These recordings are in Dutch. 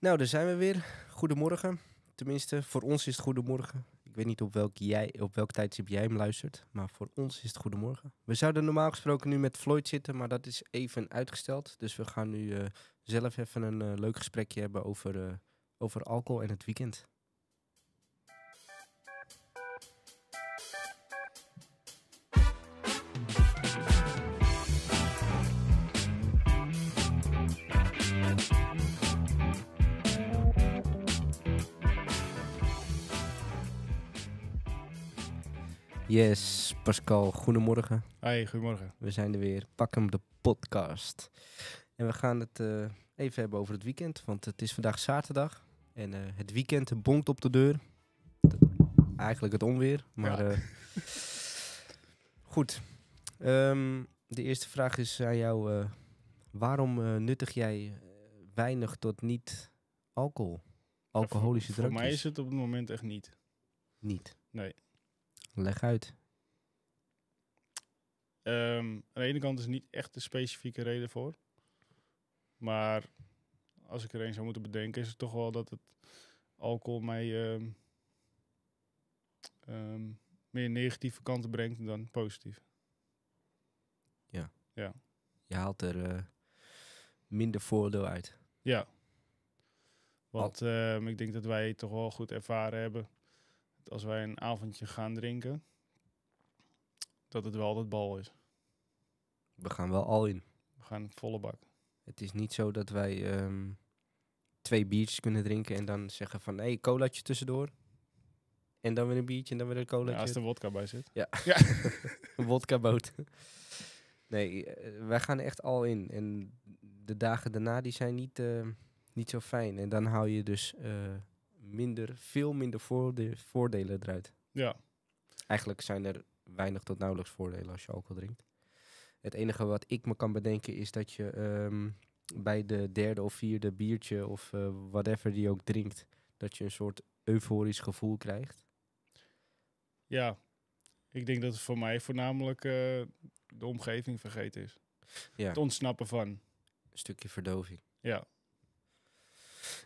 Nou, daar zijn we weer. Goedemorgen. Tenminste, voor ons is het goedemorgen. Ik weet niet op welk, jij, op welk tijdstip jij hem luistert, maar voor ons is het goedemorgen. We zouden normaal gesproken nu met Floyd zitten, maar dat is even uitgesteld. Dus we gaan nu eh, zelf even een eh, leuk gesprekje hebben over, eh, over alcohol en het weekend. Yes, Pascal, goedemorgen. Hoi, goedemorgen. We zijn er weer. Pak hem de podcast. En we gaan het eh, even hebben over het weekend, want het is vandaag zaterdag. En eh, het weekend bonkt op de deur. Eigenlijk het onweer, maar eh, goed. Ehm, de eerste vraag is aan jou. waarom nuttig jij weinig tot niet alcohol? Alcoholische ja, voor, mij is het op het moment echt niet. Niet? Nee. Leg uit. Um, aan de ene kant is niet echt de specifieke reden voor. Maar als ik er een zou moeten bedenken, is het toch wel dat het alcohol mij ehm, ehm, meer negatieve kanten brengt dan positief. Ja. ja. Je haalt er eh, minder voordeel uit. Ja. Want ik denk dat wij toch wel goed ervaren hebben als wij een avondje gaan drinken, dat het wel dat bal is. We gaan wel al in. We gaan volle bak. Het is niet zo dat wij ehm, twee biertjes kunnen drinken en dan zeggen van hé, hey, colaatje tussendoor. En dan weer een biertje en dan weer een colaatje. Ja, als er een wodka bij zit. Ja, ja. een wodka Nee, eh, wij gaan echt al in. En de dagen daarna die zijn niet, eh, niet zo fijn. En dan hou je dus eh, minder, veel minder voordelen eruit. Ja. Eigenlijk zijn er weinig tot nauwelijks voordelen als je alcohol drinkt. Het enige wat ik me kan bedenken is dat je ehm, bij de derde of vierde biertje of eh, whatever die ook drinkt, dat je een soort euforisch gevoel krijgt. Ja, ik denk dat het voor mij voornamelijk eh, de omgeving vergeten is. Ja. Het ontsnappen van. Een stukje verdoving. Ja,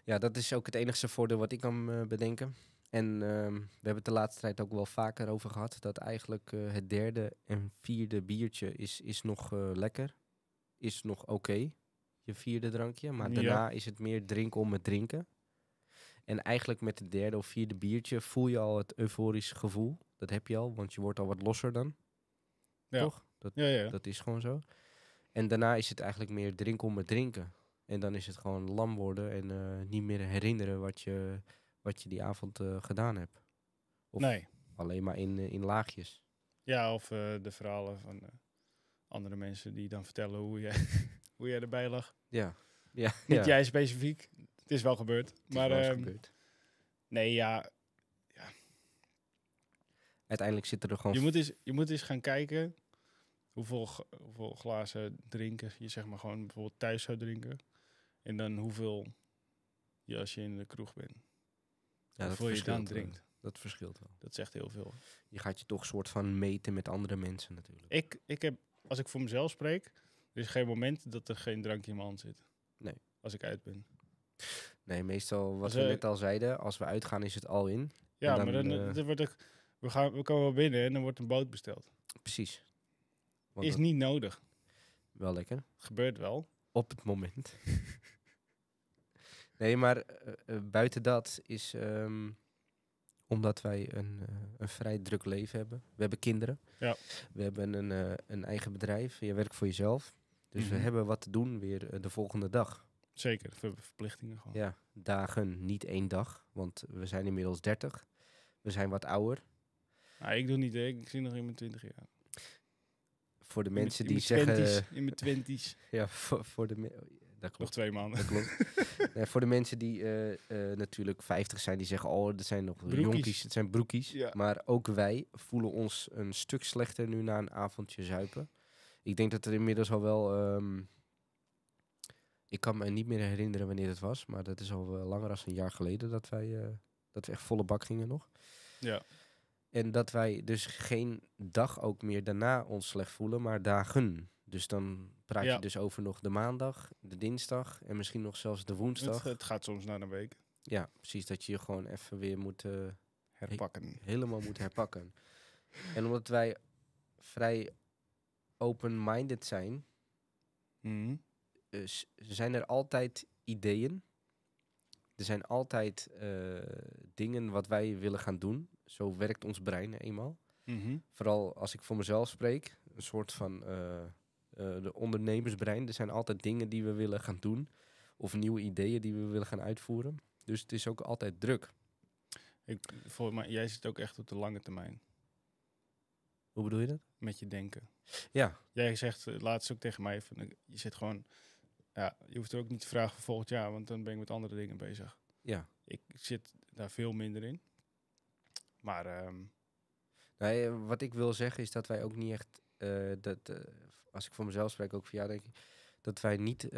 ja, dat is ook het enigste voordeel wat ik kan eh, bedenken. En ehm, we hebben het de laatste tijd ook wel vaker over gehad. Dat eigenlijk eh, het derde en vierde biertje is, is nog eh, lekker. Is nog oké. je vierde drankje. Maar daarna is het meer drinken om het drinken. En eigenlijk met het derde of vierde biertje voel je al het euforisch gevoel. Dat heb je al, want je wordt al wat losser dan. Ja. Toch? Dat, dat is gewoon zo. En daarna is het eigenlijk meer drinken om het drinken. En dan is het gewoon lam worden en eh, niet meer herinneren wat je, wat je die avond eh, gedaan hebt. Of nee. alleen maar in, eh, in laagjes. Ja, of de verhalen van andere mensen die dan vertellen hoe jij, hoe jij erbij lag. Ja. ja niet jij specifiek. Het is wel gebeurd. Het maar, wel ehm, gebeurd. Nee, ja, ja. Uiteindelijk zitten er gewoon... Je moet eens, je moet eens gaan kijken hoeveel, hoeveel glazen drinken je zeg maar gewoon bijvoorbeeld thuis zou drinken. En dan hoeveel je als je in de kroeg bent. Ja, hoeveel je dan drinkt. Dat verschilt wel. Dat zegt heel veel. Je gaat je toch soort van meten met andere mensen natuurlijk. Ik, ik heb, als ik voor mezelf spreek, er is geen moment dat er geen drankje in mijn hand zit. Nee. Als ik uit ben. Nee, meestal, wat als, we net al zeiden, als we uitgaan is het al in. Ja, maar dan, eh, dan wordt er, we, gaan, we komen binnen en dan wordt een boot besteld. Precies. is niet nodig. Wel lekker. Gebeurt wel. Op het moment. Nee, maar eh, eh, buiten dat is ehm, omdat wij een, eh, een, vrij druk leven hebben. We hebben kinderen. Ja. We hebben een, een eigen bedrijf. Je werkt voor jezelf. Dus we mhm. hebben wat te doen weer de volgende dag. Zeker, we hebben verplichtingen gewoon. Ja, dagen, niet één dag. Want we zijn inmiddels 30. We zijn wat ouder. Nou, ik doe niet, ik zie nog in mijn 20 jaar. Voor de mensen die zeggen. in mijn 20s. ja, voor, voor de klopt. Nog twee maanden. Dat klopt. voor de mensen die eh, eh, natuurlijk 50 zijn, die zeggen: Oh, er zijn nog jonkies, het zijn broekies. Ja. Maar ook wij voelen ons een stuk slechter nu na een avondje zuipen. Ik denk dat er inmiddels al wel. Ehm, ik kan me niet meer herinneren wanneer het was, maar dat is al langer dan een jaar geleden dat wij, eh, dat we echt volle bak gingen nog. Ja. En dat wij dus geen dag ook meer daarna ons slecht voelen, maar dagen. Dus dan praat je dus over nog de maandag, de dinsdag en misschien nog zelfs de woensdag. Het, het gaat soms naar een week. Ja, precies. Dat je je gewoon even weer moet... Eh, herpakken. helemaal moet herpakken. En omdat wij vrij open-minded zijn, mm. zijn er altijd ideeën. Er zijn altijd eh, dingen wat wij willen gaan doen. Zo werkt ons brein eenmaal. Mhm. Vooral als ik voor mezelf spreek, een soort van eh, de ondernemersbrein. Er zijn altijd dingen die we willen gaan doen. Of nieuwe ideeën die we willen gaan uitvoeren. Dus het is ook altijd druk. Ik, voor, mij, jij zit ook echt op de lange termijn. Hoe bedoel je dat? Met je denken. Ja. Jij zegt eh, laatst ook tegen mij, van, eh, je zit gewoon... Ja, je hoeft er ook niet te vragen voor volgend jaar, want dan ben ik met andere dingen bezig. Ja. Ik zit daar veel minder in. Maar... Ehm, nee, wat ik wil zeggen is dat wij ook niet echt dat, als ik voor mezelf spreek, ook voor jou denk ik, dat wij niet eh,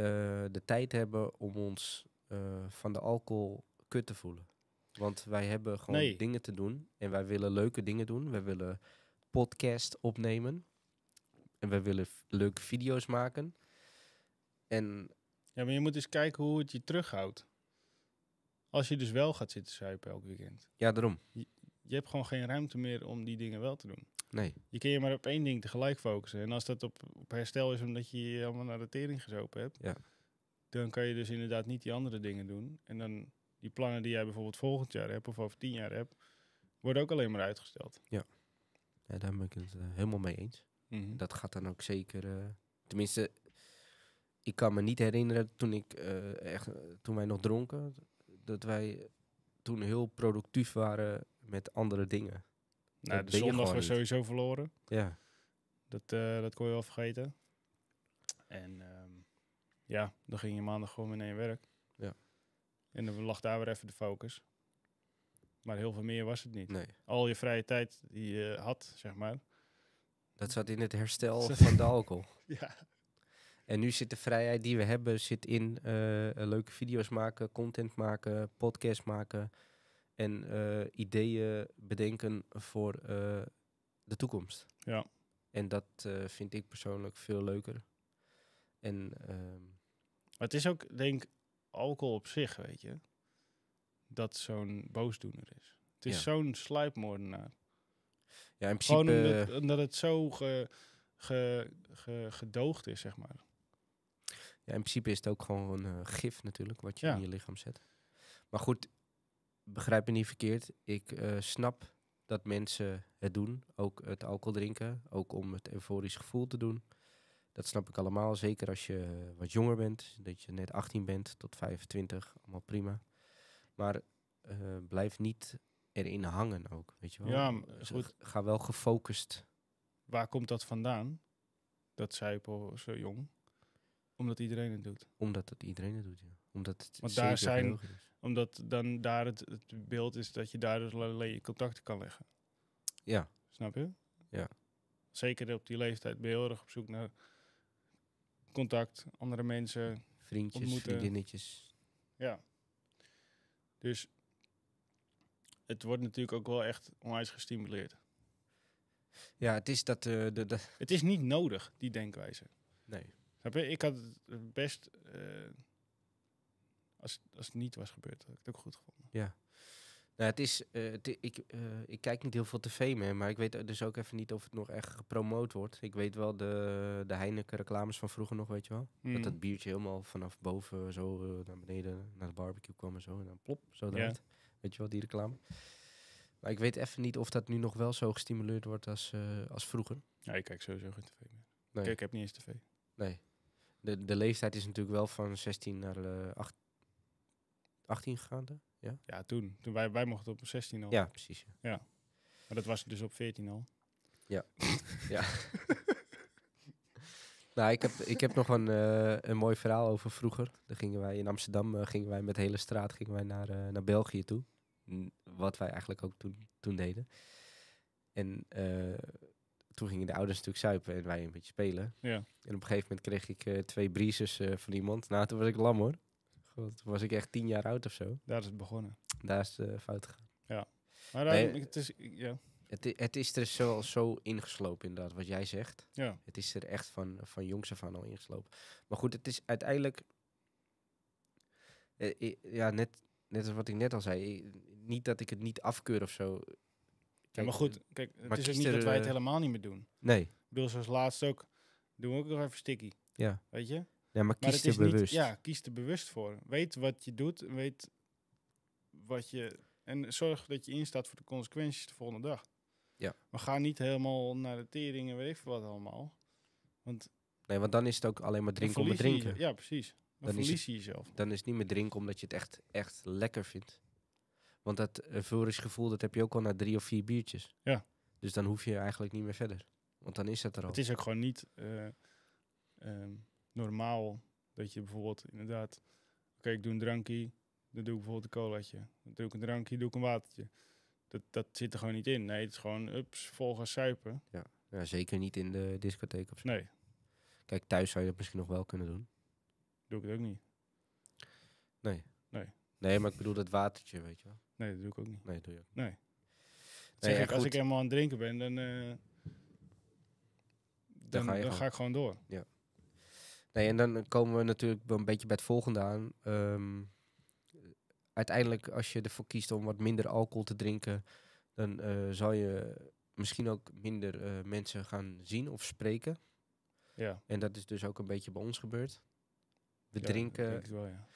de tijd hebben om ons eh, van de alcohol kut te voelen. Want wij hebben gewoon dingen te doen en wij willen leuke dingen doen. Wij willen podcast opnemen en wij willen leuke video's maken. En ja, maar je moet eens kijken hoe het je terughoudt. Als je dus wel gaat zitten zuipen elk weekend. Ja, daarom. je, hebt gewoon geen ruimte meer om die dingen wel te doen. Nee. Je kun je maar op één ding tegelijk focussen. En als dat op, op herstel is omdat je je allemaal naar de tering gezopen hebt, ja. dan kan je dus inderdaad niet die andere dingen doen. En dan die plannen die jij bijvoorbeeld volgend jaar hebt of over tien jaar hebt, worden ook alleen maar uitgesteld. Ja, ja daar ben ik het eh, helemaal mee eens. Mhm. Dat gaat dan ook zeker. Eh, tenminste, ik kan me niet herinneren toen ik eh, echt, toen wij nog dronken, dat wij toen heel productief waren met andere dingen. Nou, de zondag was sowieso verloren. Ja. Dat, eh, dat kon je wel vergeten. En ehm, ja, dan ging je maandag gewoon weer naar je werk. Ja. En dan lag daar weer even de focus. Maar heel veel meer was het niet. Nee. Al je vrije tijd die je had, zeg maar. Dat zat in het herstel van de alcohol. ja. En nu zit de vrijheid die we hebben zit in eh, leuke video's maken, content maken, podcast maken en eh, ideeën bedenken voor eh, de toekomst. Ja. En dat eh, vind ik persoonlijk veel leuker. En, ehm, het is ook, denk alcohol op zich, weet je, dat zo'n boosdoener is. Het is zo'n sluipmoordenaar. Ja, in principe... Gewoon omdat, het zo gedoogd is, zeg maar. Ja, in principe is het ook gewoon een gif natuurlijk, wat je in je lichaam zet. Maar goed, begrijp me niet verkeerd. Ik eh, snap dat mensen het doen. Ook het alcohol drinken. Ook om het euforisch gevoel te doen. Dat snap ik allemaal. Zeker als je wat jonger bent. Dat je net 18 bent tot 25. Allemaal prima. Maar eh, blijf niet erin hangen ook. Weet je wel? Ja, goed. Ga wel gefocust. Waar komt dat vandaan? Dat zijpel zo jong omdat iedereen het doet. Omdat dat iedereen het doet, ja. Omdat het Want daar zijn, Omdat dan daar het, het, beeld is dat je daar dus alleen contacten kan leggen. Ja. Snap je? Ja. Zeker op die leeftijd ben heel erg op zoek naar contact, andere mensen. Vriendjes, ontmoeten. vriendinnetjes. Ja. Dus het wordt natuurlijk ook wel echt onwijs gestimuleerd. Ja, het is dat... Eh, de het is niet nodig, die denkwijze. Nee. Snap Ik had het best, eh, als, als het niet was gebeurd, had ik het ook goed gevonden. Ja. Nou, het is, eh, ik, eh, ik kijk niet heel veel tv meer, maar ik weet dus ook even niet of het nog echt gepromoot wordt. Ik weet wel de, de Heineken reclames van vroeger nog, weet je wel. Hmm. Dat dat biertje helemaal vanaf boven zo naar beneden, naar de barbecue kwam en zo. En dan plop, zo eruit. Weet je wel, die reclame. Maar ik weet even niet of dat nu nog wel zo gestimuleerd wordt als, als vroeger. Ja, ik kijk sowieso geen tv meer. Nee. ik heb niet eens tv. Nee de, de leeftijd is natuurlijk wel van 16 naar uh, eh, 18 gegaan. Hè? Ja, ja toen. toen wij, wij mochten op 16 al. Ja, precies. Ja. Maar dat was dus op 14 al. Ja. ja. nou, ik heb, ik heb nog een, eh, een mooi verhaal over vroeger. daar gingen wij in Amsterdam eh, gingen wij met hele straat gingen wij naar, naar België toe. Wat wij eigenlijk ook toen, toen deden. En toen gingen de ouders natuurlijk zuipen en wij een beetje spelen. Ja. En op een gegeven moment kreeg ik eh, twee breezes eh, van iemand. Nou, toen was ik lam hoor. God, toen was ik echt tien jaar oud of zo. Daar is het begonnen. Daar is de fout gegaan. Ja. Maar daar, het is... Ja. Het, het is er zo, zo ingeslopen inderdaad, wat jij zegt. Ja. Het is er echt van, van jongs af aan al ingeslopen. Maar goed, het is uiteindelijk... Eh, ja, net, net als wat ik net al zei. Niet dat ik het niet afkeur of zo. Ja, maar goed, eh, kijk, het is ook niet dat wij het eh, helemaal niet meer doen. Nee. Ik bedoel, zoals laatst ook, doen we ook nog even sticky. Ja. Weet je? Ja, maar kies er bewust. ja, kies er bewust voor. Weet wat je doet, weet wat je... En zorg dat je instaat voor de consequenties de volgende dag. Ja. Maar ga niet helemaal naar de teringen, weet ik veel wat allemaal. Want nee, want dan is het ook alleen maar drinken om te drinken. ja, precies. Dan, dan je jezelf. Dan is het niet meer drinken omdat je het echt, echt lekker vindt. Want dat euforisch gevoel, dat heb je ook al na drie of vier biertjes. Ja. Dus dan hoef je eigenlijk niet meer verder. Want dan is het er al. Het is ook gewoon niet eh, ehm, normaal dat je bijvoorbeeld inderdaad... Oké, ik doe een drankje, dan doe ik bijvoorbeeld een colaatje. Dan doe ik een drankje, doe ik een watertje. Dat, dat zit er gewoon niet in. Nee, het is gewoon ups, vol gaan suipen. Ja. ja, zeker niet in de discotheek of zo. Nee. Kijk, thuis zou je dat misschien nog wel kunnen doen. Doe ik het ook niet. Nee. Nee. Nee, maar ik bedoel dat watertje, weet je wel. Nee, dat doe ik ook niet. Nee, doe je Nee. zeg ik, als ik helemaal aan het drinken ben, dan, eh, dan, ga, ik gewoon door. Ja. Nee, en dan komen we natuurlijk een beetje bij het volgende aan. Ehm, uiteindelijk, als je ervoor kiest om wat minder alcohol te drinken, dan eh, zal je misschien ook minder eh, mensen gaan zien of spreken. Ja. En dat is dus ook een beetje bij ons gebeurd. We ja, drinken. Wel, ja.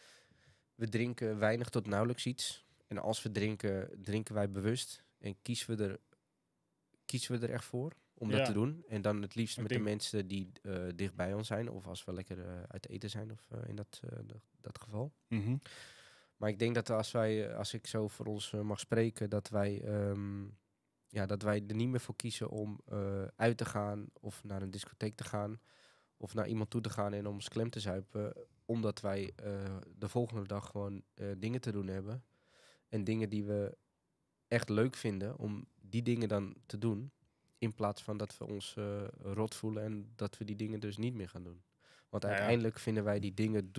We drinken weinig tot nauwelijks iets. En als we drinken, drinken wij bewust en kiezen we er, kiezen we er echt voor om dat te doen. En dan het liefst met de mensen die uh, dicht bij ons zijn, of als we lekker eh, uit eten zijn, of eh, in dat, dat, dat, geval. Mhm. Maar ik denk dat als wij, als ik zo voor ons mag spreken, dat wij, ehm, ja, dat wij er niet meer voor kiezen om uit te gaan of naar een discotheek te gaan of naar iemand toe te gaan en om ons klem te zuipen. Omdat wij de volgende dag gewoon dingen te doen hebben. En dingen die we echt leuk vinden, om die dingen dan te doen. In plaats van dat we ons eh, rot voelen en dat we die dingen dus niet meer gaan doen. Want nou uiteindelijk vinden wij die dingen,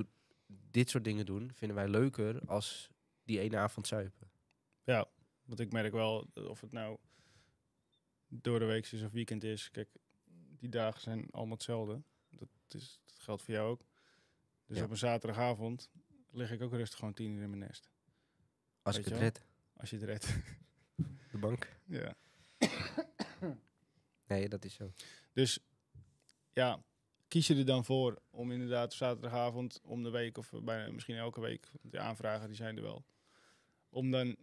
dit soort dingen doen, vinden wij leuker als die ene avond zuipen. Ja, want ik merk wel, eh, of het nou door de week is of weekend is, kijk, die dagen zijn allemaal hetzelfde. Dat, is, dat geldt voor jou ook. Dus op een zaterdagavond lig ik ook rustig gewoon tien uur in mijn nest. Als je ik het Als je het redt. De bank. Ja. Nee, dat is zo. Dus ja, kies je er dan voor om inderdaad zaterdagavond om de week of bijna, misschien elke week, want de aanvragen die zijn er wel, om dan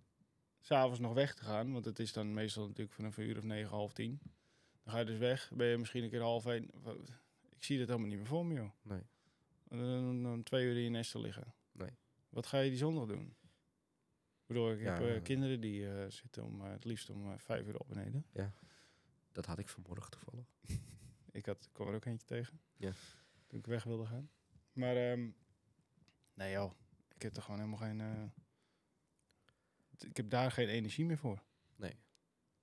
s'avonds nog weg te gaan, want het is dan meestal natuurlijk vanaf een uur of negen, half tien. Dan ga je dus weg, ben je misschien een keer half één. Ik zie dat helemaal niet meer voor me, joh. Nee. Dan, dan, dan twee uur in je nest te liggen. Nee. Wat ga je die zondag doen? Ik bedoel, ik heb eh, kinderen die eh, zitten om, eh, het liefst om vijf uur op beneden. Ja, dat had ik vanmorgen toevallig. ik had, kwam er ook eentje tegen. Ja. Toen ik weg wilde gaan. Maar, ehm, nee joh, ik heb er gewoon helemaal geen... ik heb daar geen energie meer voor. Nee.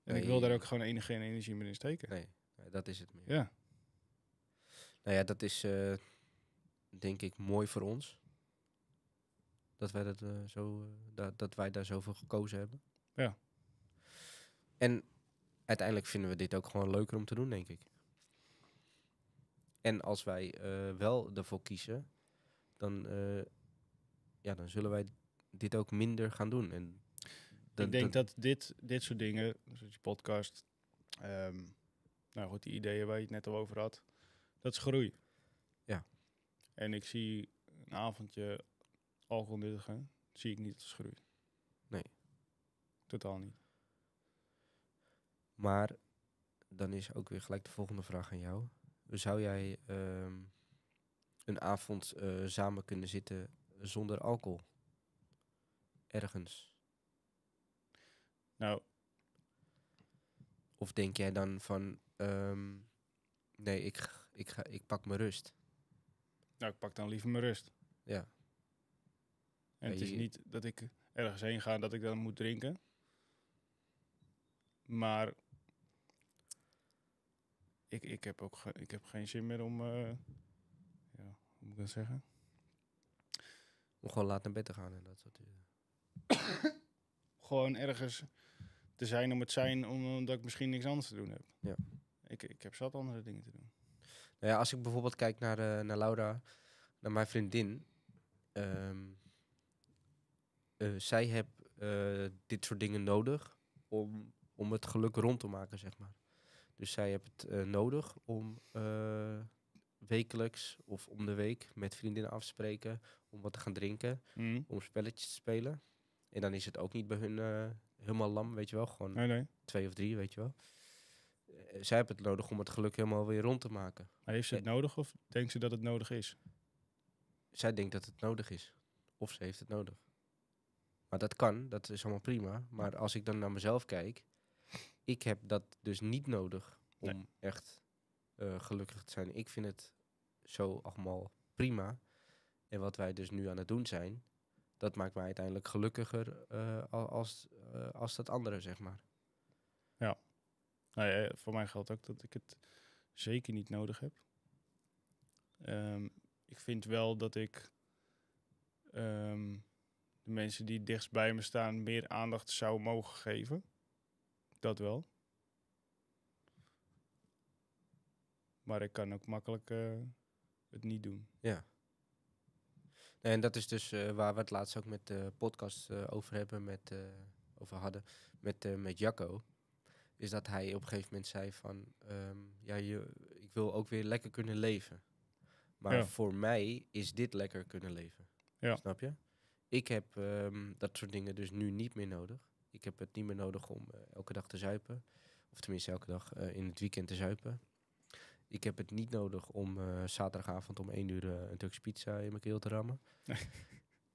En ik wil daar ook gewoon enige energie meer in steken. Nee, dat is het meer. Ja. Nou ja, dat is denk ik mooi voor ons. Dat wij, dat, eh, zo, eh, dat, dat wij daar zoveel gekozen hebben. Ja. En uiteindelijk vinden we dit ook gewoon leuker om te doen, denk ik. En als wij eh, wel ervoor kiezen, dan, ja, dan zullen wij dit ook minder gaan doen. En ik denk dat dit, dit soort dingen, zoals podcast, ehm, nou goed, die ideeën waar je het net al over had, dat is groei. Ja. En ik zie een avondje Alcohol gaan zie ik niet als groei. Nee. Totaal niet. Maar dan is ook weer gelijk de volgende vraag aan jou. Zou jij ehm, een avond eh, samen kunnen zitten zonder alcohol? Ergens? Nou. Of denk jij dan van, ehm, nee, ik, ik, ga, ik pak mijn rust? Nou, ik pak dan liever mijn rust. Ja. En het is niet dat ik ergens heen ga dat ik dan moet drinken. Maar ik, ik heb ook ik heb geen zin meer om, uh, ja, hoe ik dat zeggen? Om gewoon laat naar bed te gaan en dat soort dingen. gewoon ergens te zijn om het zijn, omdat ik misschien niks anders te doen heb. Ja. Ik, ik heb zat andere dingen te doen. Nou ja, als ik bijvoorbeeld kijk naar, uh, naar Laura, naar mijn vriendin. Ehm, eh, zij heb eh, dit soort dingen nodig om, om het geluk rond te maken, zeg maar. Dus zij hebt het eh, nodig om wekelijks of om de week met vriendinnen af te spreken, om wat te gaan drinken, mhm. om spelletjes te spelen. En dan is het ook niet bij hun helemaal lam, weet je wel. Gewoon nee, nee. twee of drie, weet je wel. Zij hebben het nodig om het geluk helemaal weer rond te maken. heeft ze het nodig of denkt ze dat het nodig is? Zij denkt dat het nodig is. Of ze heeft het nodig. Maar dat kan, dat is allemaal prima. Maar als ik dan naar mezelf kijk, ik heb dat dus niet nodig om echt eh, gelukkig te zijn. Ik vind het zo allemaal prima. En wat wij dus nu aan het doen zijn, dat maakt mij uiteindelijk gelukkiger eh, als, eh, als dat andere, zeg maar. Ja. Nou voor mij geldt ook dat ik het zeker niet nodig heb. Ehm, ik vind wel dat ik. Ehm, de mensen die dichtst bij me staan meer aandacht zou mogen geven. Dat wel. Maar ik kan ook makkelijk eh, het niet doen. Ja. En dat is dus eh, waar we het laatst ook met de podcast eh, over hebben, met, over hadden, met, met Jacco. Is dat hij op een gegeven moment zei van, ehm, ja, je, ik wil ook weer lekker kunnen leven. Maar voor mij is dit lekker kunnen leven. Ja. Snap je? Ik heb ehm, dat soort dingen dus nu niet meer nodig. Ik heb het niet meer nodig om eh, elke dag te zuipen. Of tenminste elke dag eh, in het weekend te zuipen. Ik heb het niet nodig om eh, zaterdagavond om één uur een Turkse pizza in mijn keel te rammen.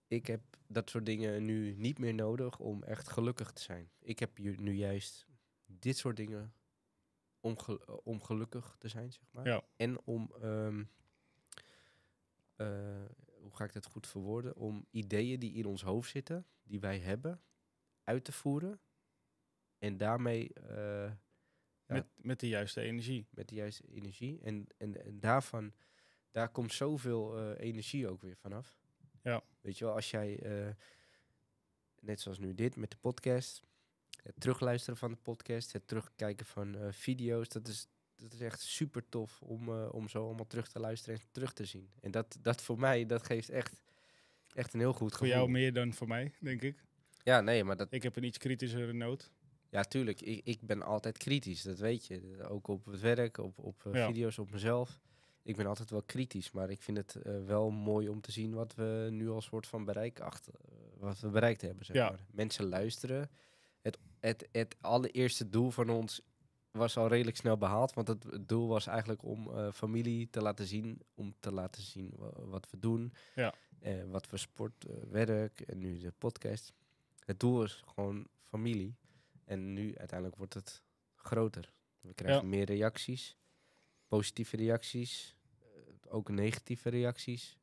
ik heb dat soort dingen nu niet meer nodig om echt gelukkig te zijn. Ik heb nu juist dit soort dingen om, om gelukkig te zijn, zeg maar. Ja. En om ehm, hoe ga ik dat goed verwoorden? Om ideeën die in ons hoofd zitten, die wij hebben, uit te voeren. En daarmee. Eh, met, met de juiste energie. Met de juiste energie. En, en, en daarvan, daar komt zoveel eh, energie ook weer vanaf. Ja. Weet je wel, als jij, eh, net zoals nu dit met de podcast, het terugluisteren van de podcast, het terugkijken van video's, dat is dat is echt super tof om, eh, om zo allemaal terug te luisteren en terug te zien. En dat, dat voor mij, dat geeft echt, echt een heel goed gevoel. Voor jou meer dan voor mij, denk ik. Ja, nee, maar dat... Ik heb een iets kritischere noot. Ja, tuurlijk. Ik, ik ben altijd kritisch, dat weet je. Ook op het werk, op, op eh, video's, op mezelf. Ik ben altijd wel kritisch, maar ik vind het eh, wel mooi om te zien wat we nu als soort van bereik achter, wat we bereikt hebben. Zeg ja. maar. Mensen luisteren. Het, het, het allereerste doel van ons was al redelijk snel behaald. Want het, doel was eigenlijk om eh, familie te laten zien. Om te laten zien wat we doen. Ja. Eh, wat voor sport, eh, werk en nu de podcast. Het doel is gewoon familie. En nu uiteindelijk wordt het groter. We krijgen meer reacties. Positieve reacties. Ook negatieve reacties.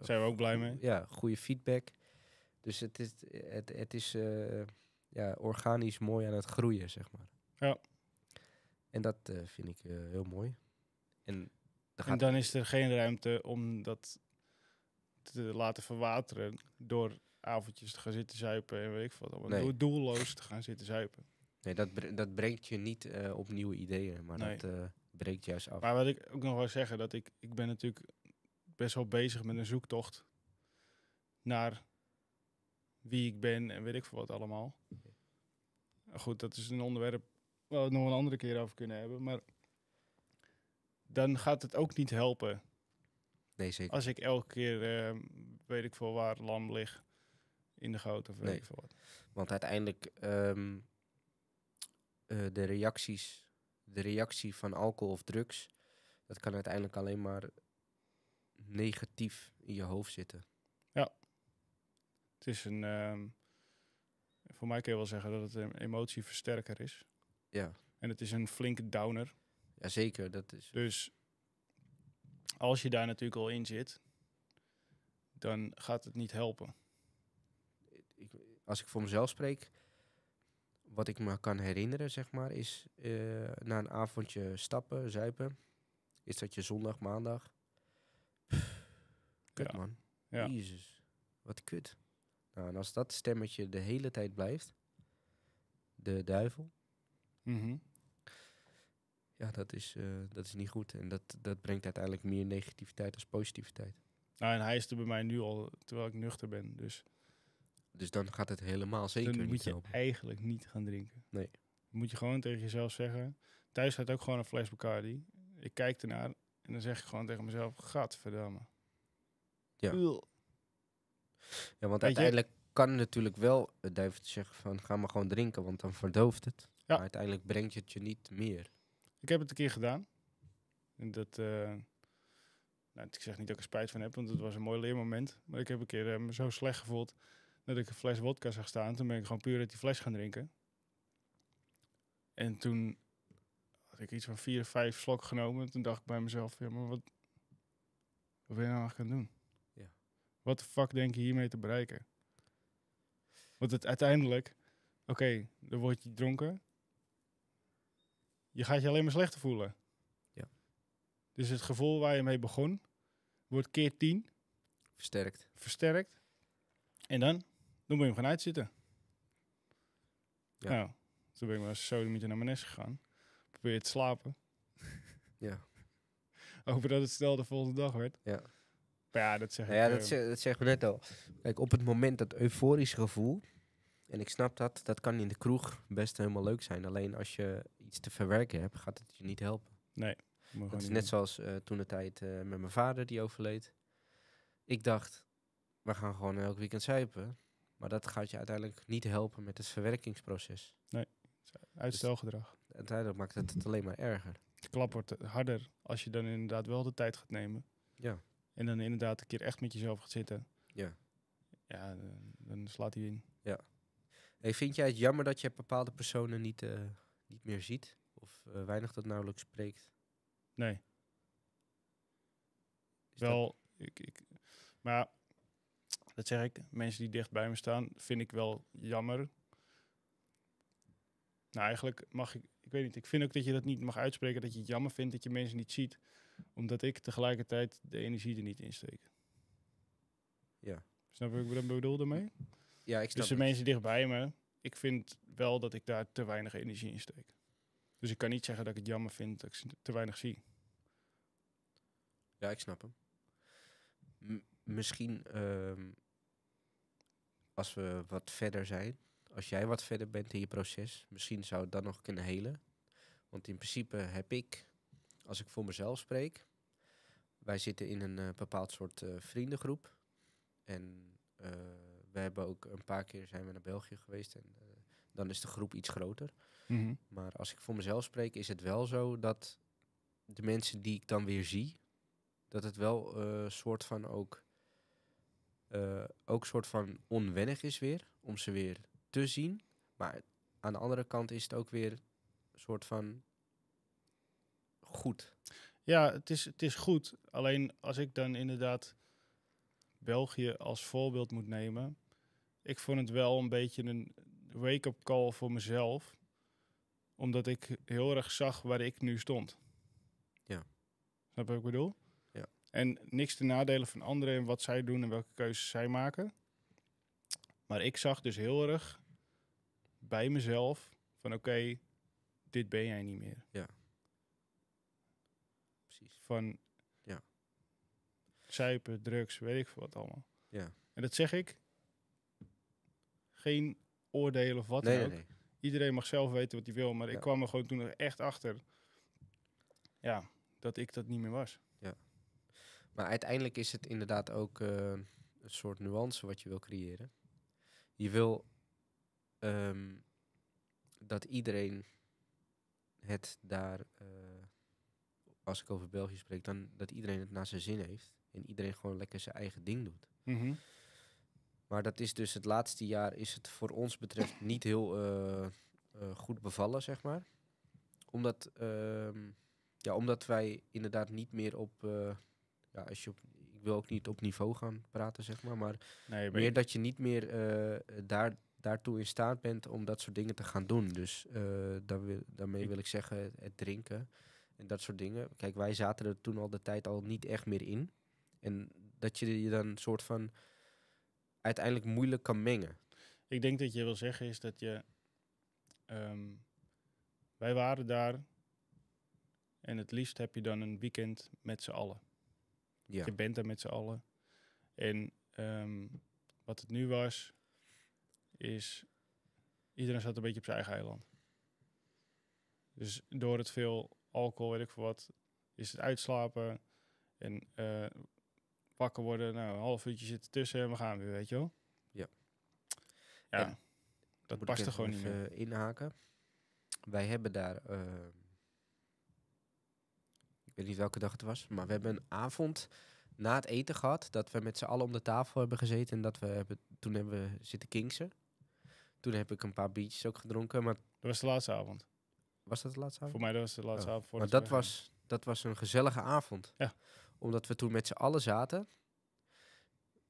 Zijn we ook blij mee? Ja, goede feedback. Dus het is, het, het is ja, organisch mooi aan het groeien, zeg maar. Ja. En dat eh, vind ik eh, heel mooi. En, dan is er geen ruimte om dat te laten verwateren door avondjes te gaan zitten zuipen en weet ik wat. Allemaal. doelloos te gaan zitten zuipen. Nee, dat, dat brengt je niet eh, op nieuwe ideeën, maar dat breekt juist af. Maar wat ik ook nog wil zeggen, dat ik, ik ben natuurlijk best wel bezig met een zoektocht naar wie ik ben en weet ik veel wat allemaal. Goed, dat is een onderwerp we het nog een andere keer over kunnen hebben. Maar dan gaat het ook niet helpen. Als ik elke keer, ehm, weet ik veel waar, lam lig in de goot of weet ik veel wat. Want uiteindelijk, ehm, eh, de reacties, de reactie van alcohol of drugs, dat kan uiteindelijk alleen maar negatief in je hoofd zitten. Ja. Het is een, ehm, voor mij kun je wel zeggen dat het een emotieversterker is. Ja. En het is een flinke downer. Jazeker, dat is... Dus als je daar natuurlijk al in zit, dan gaat het niet helpen. Ik, als ik voor mezelf spreek, wat ik me kan herinneren, zeg maar, is eh, na een avondje stappen, zuipen, is dat je zondag, maandag. kut man. Ja. Jezus, wat kut. Nou, en als dat stemmetje de hele tijd blijft, de duivel, Mhm. Ja, dat is, eh, dat is niet goed. En dat, dat brengt uiteindelijk meer negativiteit als positiviteit. Nou, en hij is er bij mij nu al, terwijl ik nuchter ben. Dus, dus dan gaat het helemaal zeker dan moet je eigenlijk niet gaan drinken. Nee. Dan moet je gewoon tegen jezelf zeggen. Thuis staat ook gewoon een fles Bacardi. Ik kijk ernaar en dan zeg ik gewoon tegen mezelf, gadverdamme. Ja. Ja, want uiteindelijk kan natuurlijk wel het eh, duivel zeggen van ga maar gewoon drinken, want dan verdooft het. Maar uiteindelijk brengt het je niet meer. Ik heb het een keer gedaan. En dat, eh, nou, ik zeg niet dat ik er spijt van heb, want het was een mooi leermoment. Maar ik heb een keer eh, me zo slecht gevoeld dat ik een fles wodka zag staan. Toen ben ik gewoon puur uit die fles gaan drinken. En toen had ik iets van vier of vijf slok genomen. Toen dacht ik bij mezelf, ja, maar wat, wat ben je nou gaan aan doen? Ja. Wat de fuck denk je hiermee te bereiken? Want het uiteindelijk, oké, okay, dan word je dronken je gaat je alleen maar slechter voelen. Ja. Dus het gevoel waar je mee begon, wordt keer tien Versterkt. Versterkt. En dan, dan moet je hem gaan uitzitten. Ja. Nou, toen ben ik maar zo naar mijn nest gegaan. Probeer te slapen. ja. Over dat het snel de volgende dag werd. Ja. ja, dat zeg nou Ja, eh, dat, zeggen we net al. Kijk, op het moment dat euforisch gevoel, en ik snap dat, dat kan in de kroeg best helemaal leuk zijn. Alleen als je iets te verwerken hebt, gaat het je niet helpen. Nee. is net zoals eh, toen de tijd eh, met mijn vader die overleed. Ik dacht, we gaan gewoon elk weekend zuipen. Maar dat gaat je uiteindelijk niet helpen met het verwerkingsproces. Nee, uitstelgedrag. Dus uiteindelijk maakt het het alleen maar erger. De klap wordt harder als je dan inderdaad wel de tijd gaat nemen. Ja. En dan inderdaad een keer echt met jezelf gaat zitten. Ja. Ja, dan slaat hij in. Ja vind jij het jammer dat je bepaalde personen niet, eh, niet meer ziet? Of eh, weinig dat nauwelijks spreekt? Nee. wel, dat... ik, ik, maar dat zeg ik, mensen die dicht bij me staan, vind ik wel jammer. Nou, eigenlijk mag ik, ik weet niet, ik vind ook dat je dat niet mag uitspreken, dat je het jammer vindt dat je mensen niet ziet, omdat ik tegelijkertijd de energie er niet in steek. Ja. Snap ik wat ik bedoel daarmee? Ja, ik dus de mensen dichtbij me, ik vind wel dat ik daar te weinig energie in steek. Dus ik kan niet zeggen dat ik het jammer vind dat ik te weinig zie. Ja, ik snap hem. misschien ehm, als we wat verder zijn, als jij wat verder bent in je proces, misschien zou het dan nog kunnen helen. Want in principe heb ik, als ik voor mezelf spreek, wij zitten in een eh, bepaald soort eh, vriendengroep. En eh, we hebben ook een paar keer zijn we naar België geweest en eh, dan is de groep iets groter. Mhm. Maar als ik voor mezelf spreek, is het wel zo dat de mensen die ik dan weer zie, dat het wel een eh, soort van ook, eh, ook soort van onwennig is weer, om ze weer te zien. Maar aan de andere kant is het ook weer een soort van goed. Ja, het is, het is goed. Alleen als ik dan inderdaad België als voorbeeld moet nemen, ik vond het wel een beetje een wake-up call voor mezelf. Omdat ik heel erg zag waar ik nu stond. Ja. Snap je wat ik bedoel? Ja. En niks te nadelen van anderen en wat zij doen en welke keuzes zij maken. Maar ik zag dus heel erg bij mezelf van oké, dit ben jij niet meer. Ja. Precies. Van ja. zuipen, drugs, weet ik veel wat allemaal. Ja. En dat zeg ik geen oordelen of wat dan ook. Nee. Iedereen mag zelf weten wat hij wil. Maar ik kwam er gewoon toen echt achter. Ja, dat ik dat niet meer was. Ja. Maar uiteindelijk is het inderdaad ook eh, een soort nuance wat je wil creëren. Je wil ehm, dat iedereen het daar, eh, als ik over België spreek, dan dat iedereen het naar zijn zin heeft. En iedereen gewoon lekker zijn eigen ding doet. Mm maar dat is dus het laatste jaar is het voor ons betreft niet heel eh, eh, goed bevallen, zeg maar. Omdat, ehm, ja, omdat wij inderdaad niet meer op. Eh, ja, als je op, ik wil ook niet op niveau gaan praten, zeg maar. Maar meer dat je niet meer daar, daartoe in staat bent om dat soort dingen te gaan doen. Dus daarmee wil ik zeggen het, het drinken en dat soort dingen. Kijk, wij zaten er toen al de tijd al niet echt meer in. En dat je je dan soort van uiteindelijk moeilijk kan mengen. Ik denk dat je wil zeggen is dat je. Ehm, wij waren daar en het liefst heb je dan een weekend met z'n allen. Ja. Je bent er met z'n allen. En ehm, wat het nu was, is iedereen zat een beetje op zijn eigen eiland. Dus door het veel alcohol, weet ik veel wat, is het uitslapen. En eh, wakker worden, nou, een half uurtje zitten tussen en we gaan weer, weet je wel. Ja. Ja, dat past er gewoon niet meer. inhaken. Wij hebben daar, eh, ik weet niet welke dag het was, maar we hebben een avond na het eten gehad dat we met z'n allen om de tafel hebben gezeten en dat we hebben, toen hebben we zitten kinksen. Toen heb ik een paar biertjes ook gedronken, maar... Dat was de laatste avond. Was dat de laatste avond? Voor mij dat was de laatste oh. avond. Voor maar dat was, dat was een gezellige avond. Ja omdat we toen met z'n allen zaten.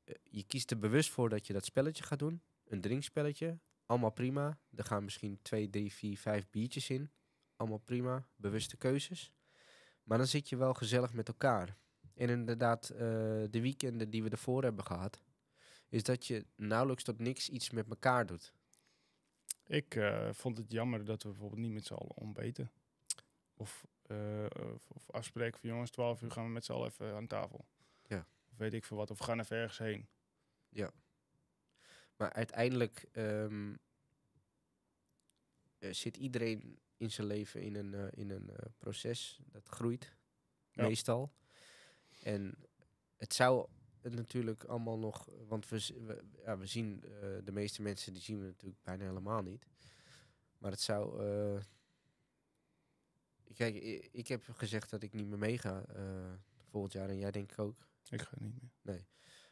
Eh, je kiest er bewust voor dat je dat spelletje gaat doen. Een drinkspelletje. Allemaal prima. Er gaan misschien twee, drie, vier, vijf biertjes in. Allemaal prima. Bewuste keuzes. Maar dan zit je wel gezellig met elkaar. En inderdaad, eh, de weekenden die we ervoor hebben gehad, is dat je nauwelijks tot niks iets met elkaar doet. Ik eh, vond het jammer dat we bijvoorbeeld niet met z'n allen ontbeten. Of eh, of, afspreken van jongens, 12 uur gaan we met z'n allen even aan tafel. Ja. Of weet ik veel wat, of gaan we ergens heen. Ja. Maar uiteindelijk ehm, eh, zit iedereen in zijn leven in een, eh, in een proces dat groeit, meestal. En het zou het natuurlijk allemaal nog, want we, ja, we zien de meeste mensen, die zien we natuurlijk bijna helemaal niet. Maar het zou Kijk, ik heb gezegd dat ik niet meer meega eh, volgend jaar. En jij denk ik ook. Ik ga niet meer. Nee.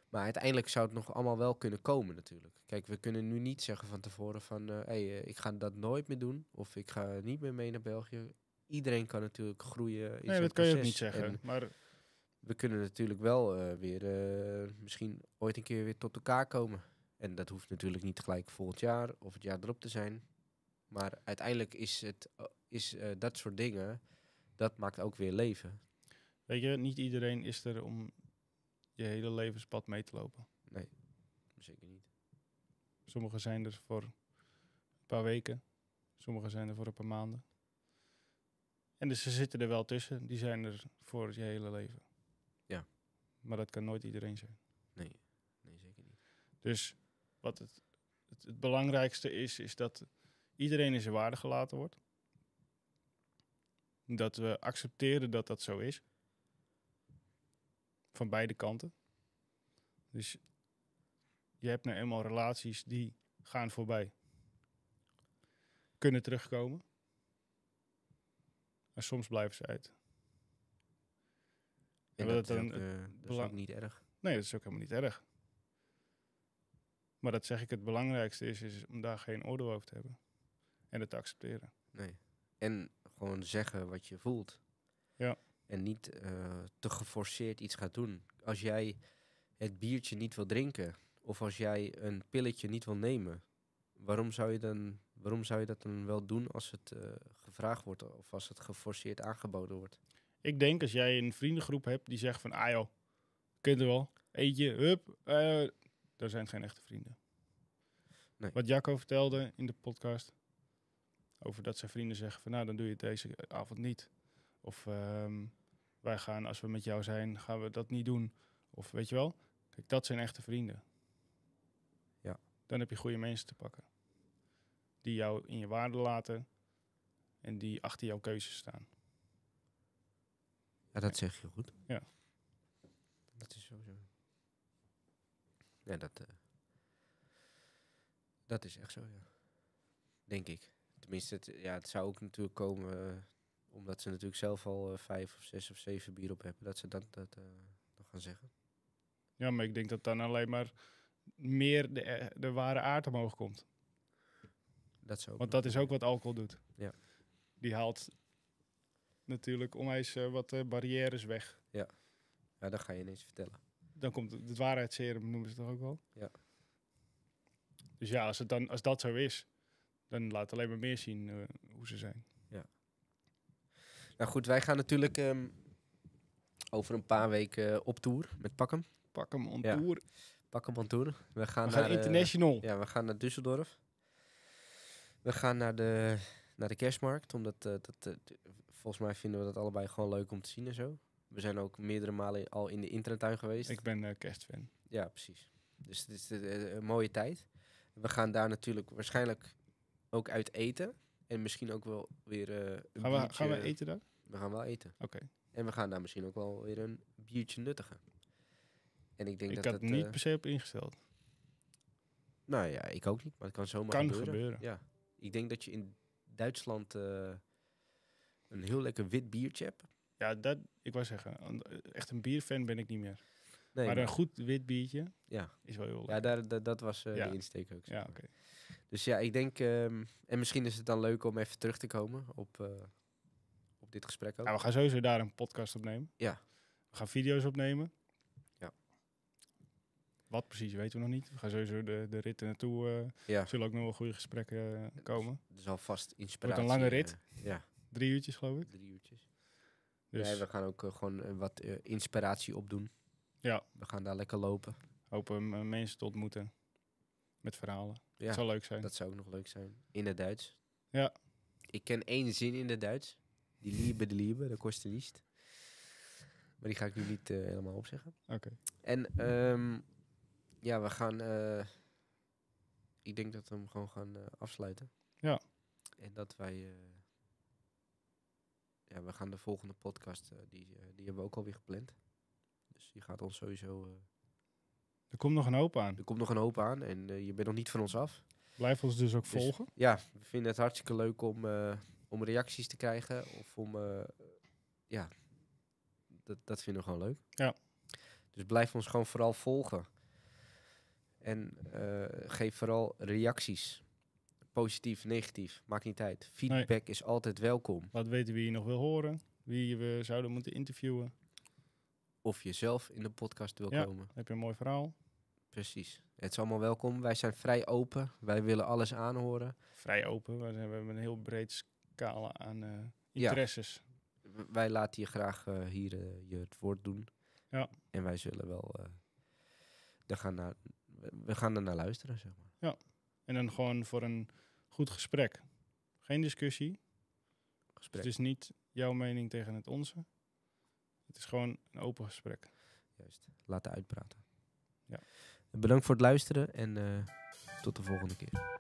Maar uiteindelijk zou het nog allemaal wel kunnen komen natuurlijk. Kijk, we kunnen nu niet zeggen van tevoren van... Eh, hey, eh, ik ga dat nooit meer doen. Of ik ga niet meer mee naar België. Iedereen kan natuurlijk groeien in Nee, dat kan je ook niet zeggen. maar... We kunnen natuurlijk wel weer misschien ooit een keer weer tot elkaar komen. En dat hoeft natuurlijk niet gelijk volgend jaar of het jaar erop te zijn. Maar uiteindelijk is, het, eh, is eh, dat soort dingen, dat maakt ook weer leven. Weet je, niet iedereen is er om je hele levenspad mee te lopen. Nee, zeker niet. Sommigen zijn er voor een paar weken, sommigen zijn er voor een paar maanden. En dus ze zitten er wel tussen, die zijn er voor je hele leven. Ja. Maar dat kan nooit iedereen zijn. Nee, nee zeker niet. Dus wat het, het belangrijkste is, is dat iedereen in zijn waarde gelaten wordt. Dat we accepteren dat dat zo is. Van beide kanten. Dus je hebt nou eenmaal relaties die gaan voorbij. Kunnen terugkomen. Maar soms blijven ze uit. En, dat, dan, dat is eh, ook niet erg. Nee, dat is ook helemaal niet erg. Maar dat zeg ik, het belangrijkste is, is om daar geen oordeel over te hebben en het accepteren. Nee. En gewoon zeggen wat je voelt. Ja. En niet eh, te geforceerd iets gaat doen. Als jij het biertje niet wil drinken, of als jij een pilletje niet wil nemen, waarom zou je, dan, waarom zou je dat dan wel doen als het eh, gevraagd wordt of als het geforceerd aangeboden wordt? Ik denk als jij een vriendengroep hebt die zegt van, ah joh, er wel, je, hup, uh, daar zijn geen echte vrienden. Nee. Wat Jacco vertelde in de podcast, over dat zijn vrienden zeggen van nou, dan doe je het deze avond niet. Of ehm, wij gaan, als we met jou zijn, gaan we dat niet doen. Of weet je wel, kijk, dat zijn echte vrienden. Ja. Dan heb je goede mensen te pakken. Die jou in je waarde laten en die achter jouw keuzes staan. Ja, dat zeg je goed. Ja. Dat is sowieso. Ja, dat, eh, dat is echt zo, ja. Denk ik tenminste, het, ja, het zou ook natuurlijk komen eh, omdat ze natuurlijk zelf al eh, vijf of zes of zeven bier op hebben, dat ze dat, dat eh, nog gaan zeggen. Ja, maar ik denk dat dan alleen maar meer de, de ware aard omhoog komt. Dat zo. Want dat is ook wat alcohol doet. Ja. Die haalt natuurlijk onwijs wat barrières weg. Ja. ja, dat ga je ineens vertellen. Dan komt het, het waarheidsserum, noemen ze het ook wel? Ja. Dus ja, als, het dan, als dat zo is, dan laat alleen maar meer zien eh, hoe ze zijn. Ja. Nou goed, wij gaan natuurlijk ehm, over een paar weken eh, op tour met Pakkem. Pakkem on ja. tour. Pakkem on tour. We gaan, we gaan naar international. ja, we gaan naar Düsseldorf. We gaan naar de, naar de kerstmarkt, omdat eh, dat, volgens mij vinden we dat allebei gewoon leuk om te zien en zo. We zijn ook meerdere malen al in de internetuin geweest. Ik ben kerstfan. Ja, precies. Dus het is een mooie tijd. We gaan daar natuurlijk waarschijnlijk ook uit eten. En misschien ook wel weer eh, een gaan, we, gaan we eten dan? We gaan wel eten. Oké. En we gaan daar misschien ook wel weer een biertje nuttigen. En ik denk ik dat had dat, niet eh, per se op ingesteld. Nou ja, ik ook niet, maar het kan zomaar kan gebeuren. Ja. Ik denk dat je in Duitsland eh, een heel lekker wit biertje hebt. Ja, dat, ik wou zeggen, echt een bierfan ben ik niet meer maar een goed wit biertje ja. is wel heel leuk. Ja, daar, dat was eh, de insteek ook. Zeg Ja, okay. Dus ja, ik denk... Ehm, en misschien is het dan leuk om even terug te komen op, eh, op dit gesprek ook. Ja, we gaan sowieso daar een podcast opnemen. Ja. We gaan video's opnemen. Ja. Wat precies weten we nog niet. We gaan sowieso de, de ritten naartoe. Uh, ja. Zullen ook nog wel goede gesprekken komen. Er dus- dus al vast inspiratie... Wordt een lange rit. ja. Drie uurtjes, geloof ik. Drie uurtjes. Dus. Ja, we gaan ook gewoon wat inspiratie opdoen. Ja. We gaan daar lekker lopen. Hopen mensen te ontmoeten. Met verhalen. Ja, dat zou leuk zijn. Dat zou ook nog leuk zijn. In het Duits. Ja. Ik ken één zin in het Duits. Die Liebe de Liebe, dat kostte niet. Maar die ga ik nu niet eh, helemaal opzeggen. Oké. En um, ja, we gaan. Uh, ik denk dat we hem gewoon gaan eh, afsluiten. Ja. En dat wij. ja, we gaan de volgende podcast. die, die hebben we ook alweer gepland. Dus je gaat ons sowieso... Eh, er komt nog een hoop aan. Er komt nog een hoop aan en eh, je bent nog niet van ons af. Blijf ons dus ook dus, volgen. Ja, we vinden het hartstikke leuk om, eh, om reacties te krijgen. Of om... ja, dat, dat vinden we gewoon leuk. Ja. Dus blijf ons gewoon vooral volgen. En geef vooral reacties. Positief, negatief, maakt niet uit. Feedback is altijd welkom. Wat weten wie je nog wil horen, wie we zouden moeten interviewen of je zelf in de podcast wil ja, komen. Heb je een mooi verhaal? Precies. Het is allemaal welkom. Wij zijn vrij open. Wij willen alles aanhoren. Vrij open. We hebben een heel breed scala aan uh, interesses. Ja. Wij laten je graag eh, hier eh, je het woord doen. Ja. En wij zullen wel. gaan naar, we gaan er naar luisteren, zeg maar. Ja. En dan gewoon voor een goed gesprek. Geen discussie. Gesprek. Dus het is niet jouw mening tegen het onze. Het is gewoon een open gesprek. Juist, laten uitpraten. Ja. Bedankt voor het luisteren en eh, tot de volgende keer.